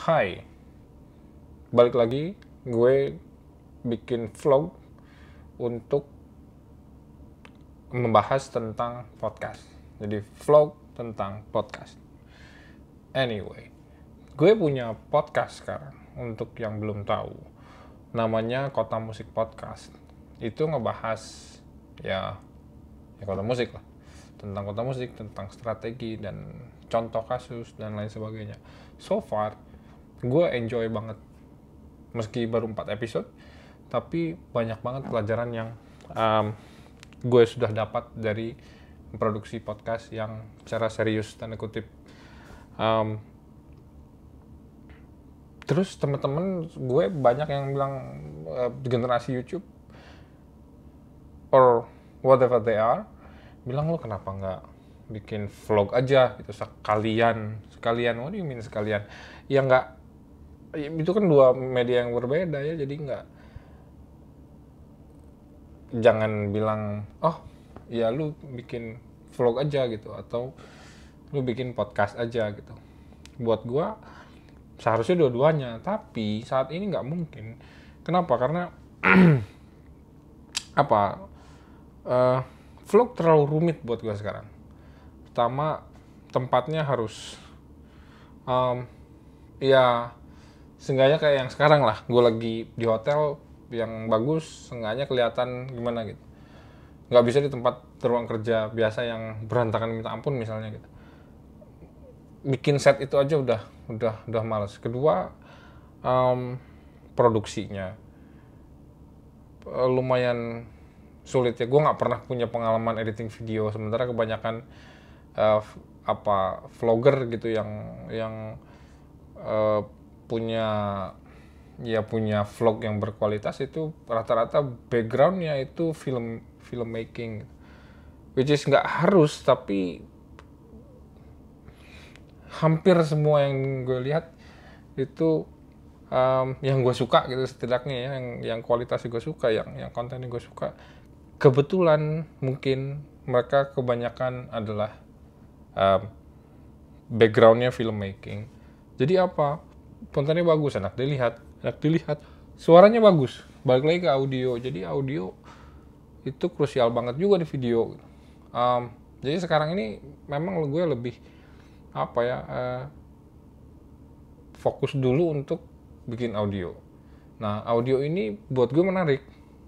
Hai, balik lagi gue bikin vlog untuk membahas tentang podcast. Jadi vlog tentang podcast. Anyway, gue punya podcast sekarang untuk yang belum tahu. Namanya Kota Musik Podcast. Itu ngebahas ya, ya kota musik lah tentang kota musik, tentang strategi dan contoh kasus dan lain sebagainya. So far gue enjoy banget meski baru 4 episode tapi banyak banget pelajaran yang um, gue sudah dapat dari produksi podcast yang secara serius tanda kutip um, terus teman-teman gue banyak yang bilang uh, generasi YouTube or whatever they are bilang lo kenapa nggak bikin vlog aja gitu sekalian sekalian what do you mean sekalian ya nggak itu kan dua media yang berbeda ya jadi nggak jangan bilang oh ya lu bikin vlog aja gitu atau lu bikin podcast aja gitu buat gua seharusnya dua-duanya tapi saat ini nggak mungkin kenapa karena apa uh, vlog terlalu rumit buat gua sekarang pertama tempatnya harus um, ya seenggaknya kayak yang sekarang lah gue lagi di hotel yang bagus seenggaknya kelihatan gimana gitu nggak bisa di tempat ruang kerja biasa yang berantakan minta ampun misalnya gitu bikin set itu aja udah udah udah males kedua um, produksinya eh, lumayan sulit ya gue nggak pernah punya pengalaman editing video sementara kebanyakan uh, apa vlogger gitu yang yang uh, punya ya punya vlog yang berkualitas itu rata-rata backgroundnya itu film filmmaking which is nggak harus tapi hampir semua yang gue lihat itu um, yang gue suka gitu setidaknya ya, yang yang kualitas gue suka yang yang kontennya gue suka kebetulan mungkin mereka kebanyakan adalah um, backgroundnya filmmaking jadi apa kontennya bagus enak dilihat enak dilihat suaranya bagus balik lagi ke audio jadi audio itu krusial banget juga di video um, jadi sekarang ini memang gue lebih apa ya uh, fokus dulu untuk bikin audio nah audio ini buat gue menarik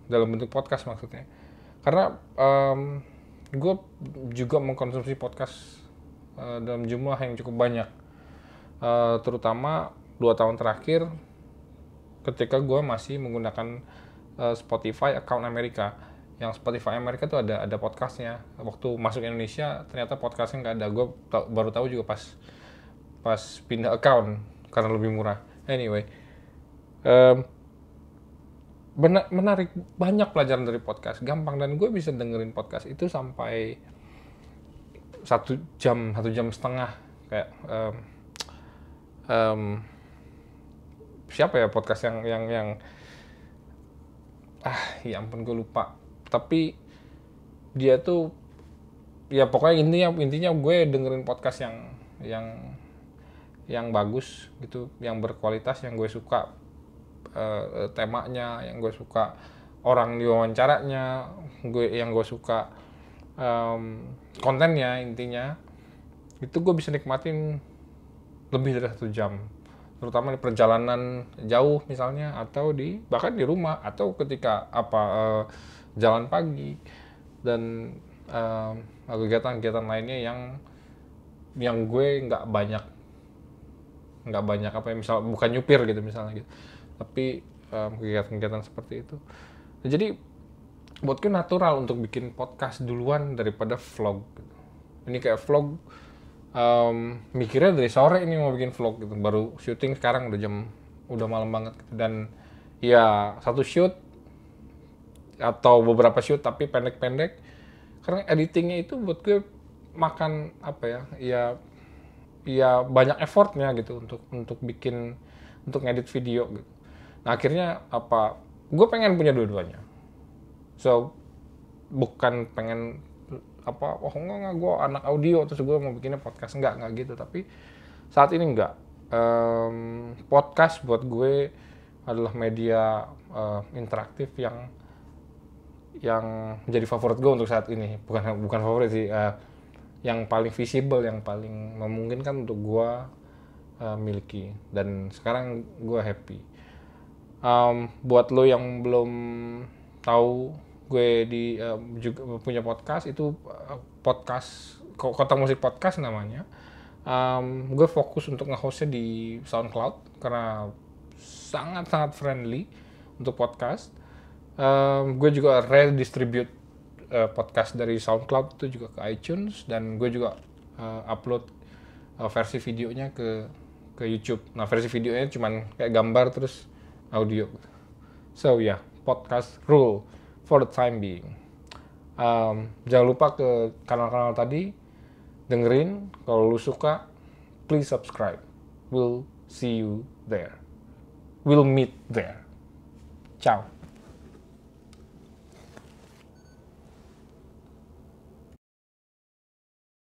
dalam bentuk podcast maksudnya karena um, gue juga mengkonsumsi podcast uh, dalam jumlah yang cukup banyak uh, terutama dua tahun terakhir ketika gue masih menggunakan uh, Spotify account Amerika yang Spotify Amerika tuh ada ada podcastnya waktu masuk Indonesia ternyata podcastnya nggak ada gue ta baru tahu juga pas pas pindah account karena lebih murah anyway um, menarik banyak pelajaran dari podcast gampang dan gue bisa dengerin podcast itu sampai satu jam satu jam setengah kayak um, um, siapa ya podcast yang yang yang ah ya ampun gue lupa tapi dia tuh ya pokoknya intinya intinya gue dengerin podcast yang yang yang bagus gitu yang berkualitas yang gue suka eh, temanya yang gue suka orang diwawancaranya gue yang gue suka um, kontennya intinya itu gue bisa nikmatin lebih dari satu jam terutama di perjalanan jauh misalnya atau di bahkan di rumah atau ketika apa uh, jalan pagi dan eh, kegiatan-kegiatan lainnya yang yang gue nggak banyak nggak banyak apa ya misal bukan nyupir gitu misalnya gitu tapi eh, kegiatan-kegiatan um, seperti itu nah, jadi buat gue natural untuk bikin podcast duluan daripada vlog ini kayak vlog um, mikirnya dari sore ini mau bikin vlog gitu baru syuting sekarang udah jam udah malam banget gitu. dan ya satu shoot atau beberapa shoot tapi pendek-pendek karena editingnya itu buat gue makan apa ya ya ya banyak effortnya gitu untuk untuk bikin untuk ngedit video gitu nah akhirnya apa gue pengen punya dua-duanya so bukan pengen apa wah oh, enggak enggak gue anak audio terus gue mau bikinnya podcast enggak enggak gitu tapi saat ini enggak um, podcast buat gue adalah media uh, interaktif yang yang menjadi favorit gue untuk saat ini bukan bukan favorit sih uh, yang paling visible yang paling memungkinkan untuk gue uh, miliki dan sekarang gue happy um, buat lo yang belum tahu gue di uh, juga punya podcast itu uh, podcast kota musik podcast namanya um, gue fokus untuk ngehostnya di SoundCloud karena sangat sangat friendly untuk podcast um, gue juga redistribute uh, podcast dari SoundCloud itu juga ke iTunes dan gue juga uh, upload uh, versi videonya ke ke YouTube nah versi videonya cuman kayak gambar terus audio so ya yeah, podcast rule for the time being. Um, jangan lupa ke kanal-kanal tadi, dengerin. Kalau lu suka, please subscribe. We'll see you there. We'll meet there. Ciao.